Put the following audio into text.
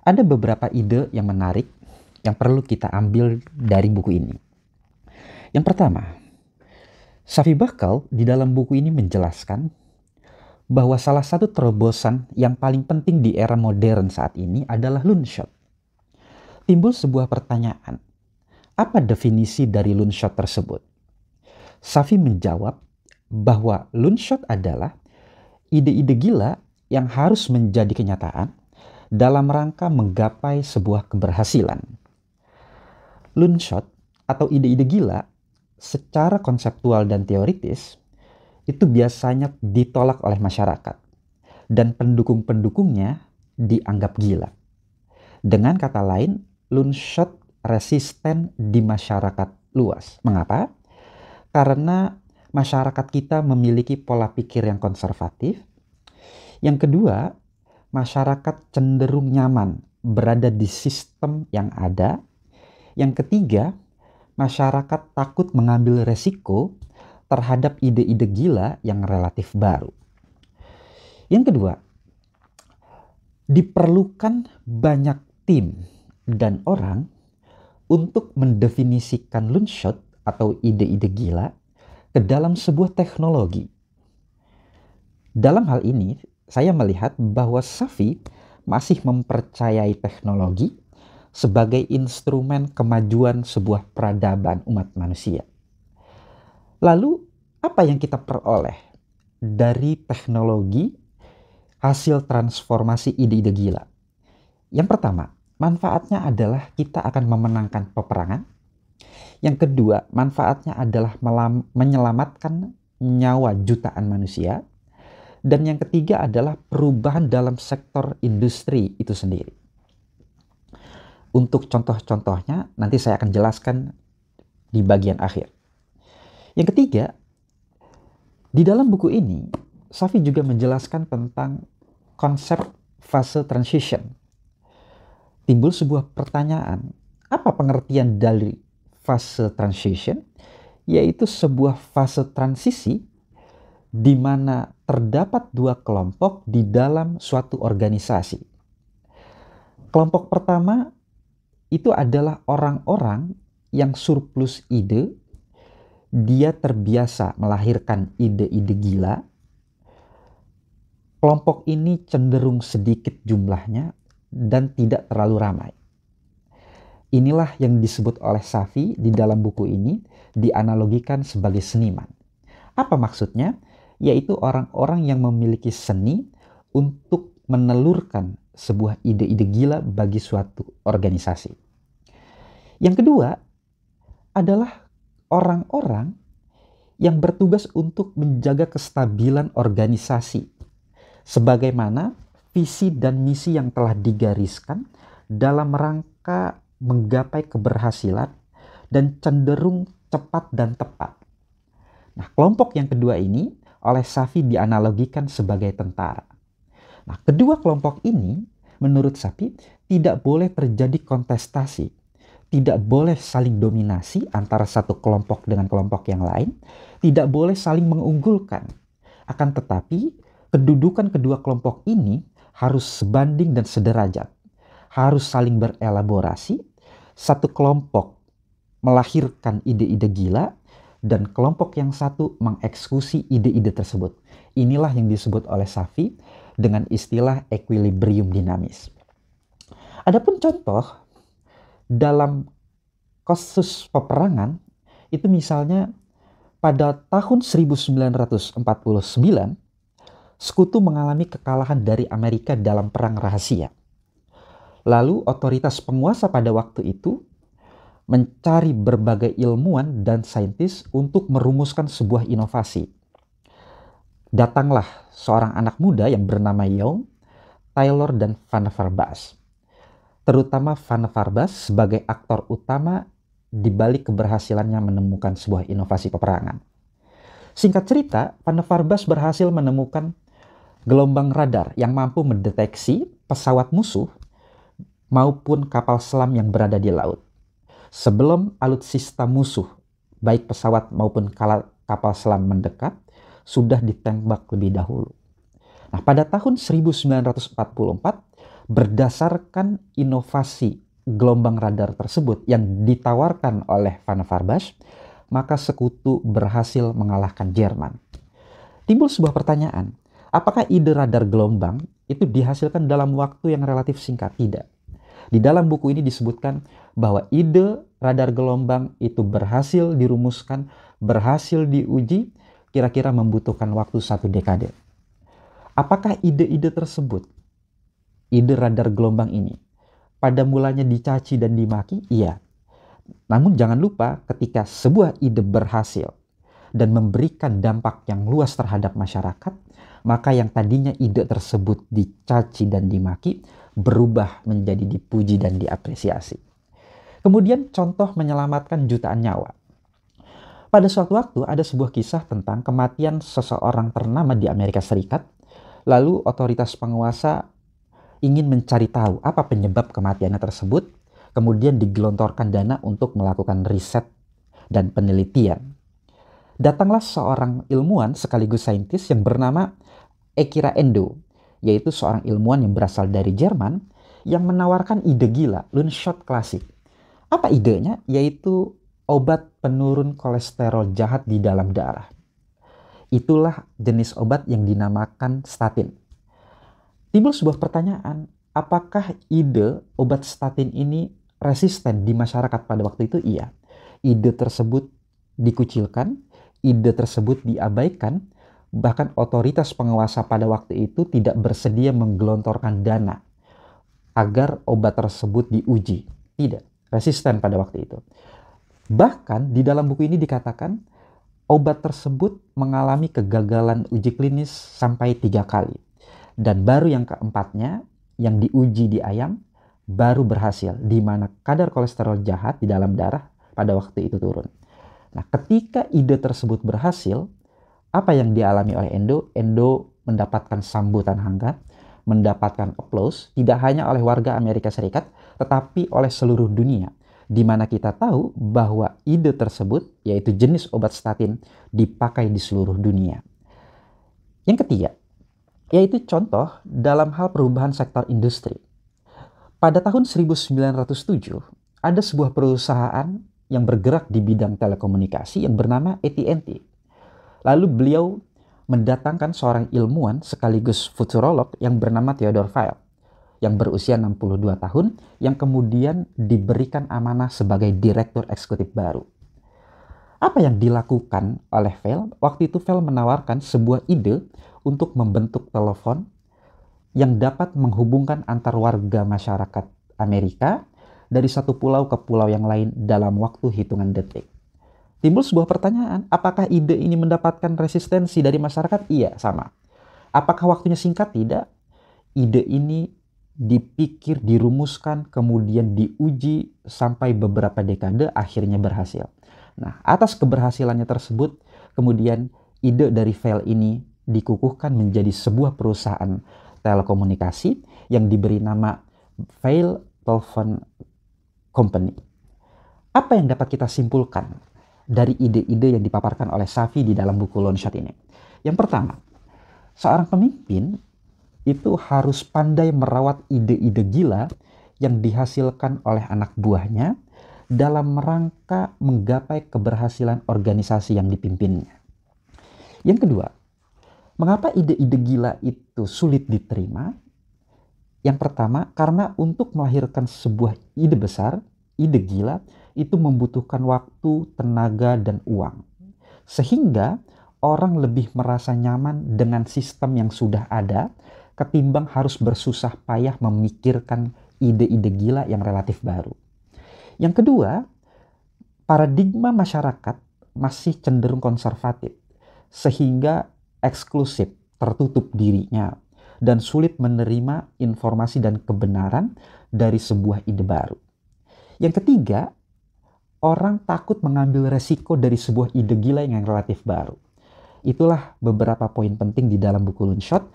Ada beberapa ide yang menarik yang perlu kita ambil dari buku ini. Yang pertama, Safi Bakal di dalam buku ini menjelaskan bahwa salah satu terobosan yang paling penting di era modern saat ini adalah loonshot. Timbul sebuah pertanyaan, apa definisi dari loonshot tersebut? Safi menjawab bahwa loonshot adalah ide-ide gila yang harus menjadi kenyataan dalam rangka menggapai sebuah keberhasilan. lunshot atau ide-ide gila secara konseptual dan teoritis itu biasanya ditolak oleh masyarakat dan pendukung-pendukungnya dianggap gila. Dengan kata lain, lunshot resisten di masyarakat luas. Mengapa? Karena masyarakat kita memiliki pola pikir yang konservatif. Yang kedua, masyarakat cenderung nyaman berada di sistem yang ada. Yang ketiga, masyarakat takut mengambil resiko terhadap ide-ide gila yang relatif baru. Yang kedua, diperlukan banyak tim dan orang untuk mendefinisikan loonshot atau ide-ide gila ke dalam sebuah teknologi. Dalam hal ini, saya melihat bahwa Safi masih mempercayai teknologi sebagai instrumen kemajuan sebuah peradaban umat manusia. Lalu, apa yang kita peroleh dari teknologi hasil transformasi ide-ide gila? Yang pertama, manfaatnya adalah kita akan memenangkan peperangan. Yang kedua, manfaatnya adalah menyelamatkan nyawa jutaan manusia. Dan yang ketiga adalah perubahan dalam sektor industri itu sendiri. Untuk contoh-contohnya nanti saya akan jelaskan di bagian akhir. Yang ketiga, di dalam buku ini Safi juga menjelaskan tentang konsep fase transition. Timbul sebuah pertanyaan, apa pengertian dari fase transition? Yaitu sebuah fase transisi di mana terdapat dua kelompok di dalam suatu organisasi. Kelompok pertama itu adalah orang-orang yang surplus ide, dia terbiasa melahirkan ide-ide gila. Kelompok ini cenderung sedikit jumlahnya dan tidak terlalu ramai. Inilah yang disebut oleh Safi di dalam buku ini dianalogikan sebagai seniman. Apa maksudnya? yaitu orang-orang yang memiliki seni untuk menelurkan sebuah ide-ide gila bagi suatu organisasi. Yang kedua adalah orang-orang yang bertugas untuk menjaga kestabilan organisasi sebagaimana visi dan misi yang telah digariskan dalam rangka menggapai keberhasilan dan cenderung cepat dan tepat. Nah, kelompok yang kedua ini oleh Safi dianalogikan sebagai tentara. Nah, kedua kelompok ini menurut Safi, tidak boleh terjadi kontestasi, tidak boleh saling dominasi antara satu kelompok dengan kelompok yang lain, tidak boleh saling mengunggulkan. Akan tetapi, kedudukan kedua kelompok ini harus sebanding dan sederajat. Harus saling berelaborasi. Satu kelompok melahirkan ide-ide gila, dan kelompok yang satu mengeksekusi ide-ide tersebut. Inilah yang disebut oleh Safi dengan istilah equilibrium dinamis. Adapun contoh dalam kasus peperangan itu misalnya pada tahun 1949 sekutu mengalami kekalahan dari Amerika dalam perang rahasia. Lalu otoritas penguasa pada waktu itu mencari berbagai ilmuwan dan saintis untuk merumuskan sebuah inovasi. Datanglah seorang anak muda yang bernama Young, Taylor, dan Van Farbas. Terutama Van Farbas sebagai aktor utama di balik keberhasilannya menemukan sebuah inovasi peperangan. Singkat cerita, Van Farbas berhasil menemukan gelombang radar yang mampu mendeteksi pesawat musuh maupun kapal selam yang berada di laut Sebelum alutsista musuh, baik pesawat maupun kapal selam mendekat, sudah ditembak lebih dahulu. Nah, pada tahun 1944, berdasarkan inovasi gelombang radar tersebut yang ditawarkan oleh Van Farbach, maka sekutu berhasil mengalahkan Jerman. Timbul sebuah pertanyaan, apakah ide radar gelombang itu dihasilkan dalam waktu yang relatif singkat? Tidak. Di dalam buku ini disebutkan bahwa ide radar gelombang itu berhasil dirumuskan, berhasil diuji, kira-kira membutuhkan waktu satu dekade. Apakah ide-ide tersebut, ide radar gelombang ini, pada mulanya dicaci dan dimaki? Iya. Namun jangan lupa ketika sebuah ide berhasil dan memberikan dampak yang luas terhadap masyarakat, maka yang tadinya ide tersebut dicaci dan dimaki berubah menjadi dipuji dan diapresiasi. Kemudian contoh menyelamatkan jutaan nyawa. Pada suatu waktu ada sebuah kisah tentang kematian seseorang ternama di Amerika Serikat. Lalu otoritas penguasa ingin mencari tahu apa penyebab kematiannya tersebut. Kemudian digelontorkan dana untuk melakukan riset dan penelitian. Datanglah seorang ilmuwan sekaligus saintis yang bernama Ekira Endo yaitu seorang ilmuwan yang berasal dari Jerman yang menawarkan ide gila, Lunshot klasik. Apa idenya? Yaitu obat penurun kolesterol jahat di dalam darah. Itulah jenis obat yang dinamakan statin. Timbul sebuah pertanyaan, apakah ide obat statin ini resisten di masyarakat pada waktu itu? Iya. Ide tersebut dikucilkan, ide tersebut diabaikan, Bahkan otoritas penguasa pada waktu itu tidak bersedia menggelontorkan dana agar obat tersebut diuji. Tidak, resisten pada waktu itu. Bahkan di dalam buku ini dikatakan obat tersebut mengalami kegagalan uji klinis sampai tiga kali. Dan baru yang keempatnya yang diuji di ayam baru berhasil di mana kadar kolesterol jahat di dalam darah pada waktu itu turun. Nah, ketika ide tersebut berhasil, apa yang dialami oleh Endo? Endo mendapatkan sambutan hangat, mendapatkan applause tidak hanya oleh warga Amerika Serikat, tetapi oleh seluruh dunia. Di mana kita tahu bahwa ide tersebut, yaitu jenis obat statin, dipakai di seluruh dunia. Yang ketiga, yaitu contoh dalam hal perubahan sektor industri. Pada tahun 1907, ada sebuah perusahaan yang bergerak di bidang telekomunikasi yang bernama AT&T. Lalu beliau mendatangkan seorang ilmuwan sekaligus futurolog yang bernama Theodor Weil yang berusia 62 tahun yang kemudian diberikan amanah sebagai direktur eksekutif baru. Apa yang dilakukan oleh Veil? Waktu itu Veil menawarkan sebuah ide untuk membentuk telepon yang dapat menghubungkan antar warga masyarakat Amerika dari satu pulau ke pulau yang lain dalam waktu hitungan detik timbul sebuah pertanyaan, apakah ide ini mendapatkan resistensi dari masyarakat? Iya, sama. Apakah waktunya singkat? Tidak. Ide ini dipikir, dirumuskan, kemudian diuji sampai beberapa dekade akhirnya berhasil. Nah, atas keberhasilannya tersebut, kemudian ide dari fail ini dikukuhkan menjadi sebuah perusahaan telekomunikasi yang diberi nama Fail Telephone Company. Apa yang dapat kita simpulkan dari ide-ide yang dipaparkan oleh Safi di dalam buku Longshot ini. Yang pertama, seorang pemimpin itu harus pandai merawat ide-ide gila yang dihasilkan oleh anak buahnya dalam rangka menggapai keberhasilan organisasi yang dipimpinnya. Yang kedua, mengapa ide-ide gila itu sulit diterima? Yang pertama, karena untuk melahirkan sebuah ide besar, ide gila itu membutuhkan waktu, tenaga, dan uang. Sehingga orang lebih merasa nyaman dengan sistem yang sudah ada ketimbang harus bersusah payah memikirkan ide-ide gila yang relatif baru. Yang kedua, paradigma masyarakat masih cenderung konservatif sehingga eksklusif, tertutup dirinya dan sulit menerima informasi dan kebenaran dari sebuah ide baru. Yang ketiga, orang takut mengambil resiko dari sebuah ide gila yang relatif baru. Itulah beberapa poin penting di dalam buku Loonshot.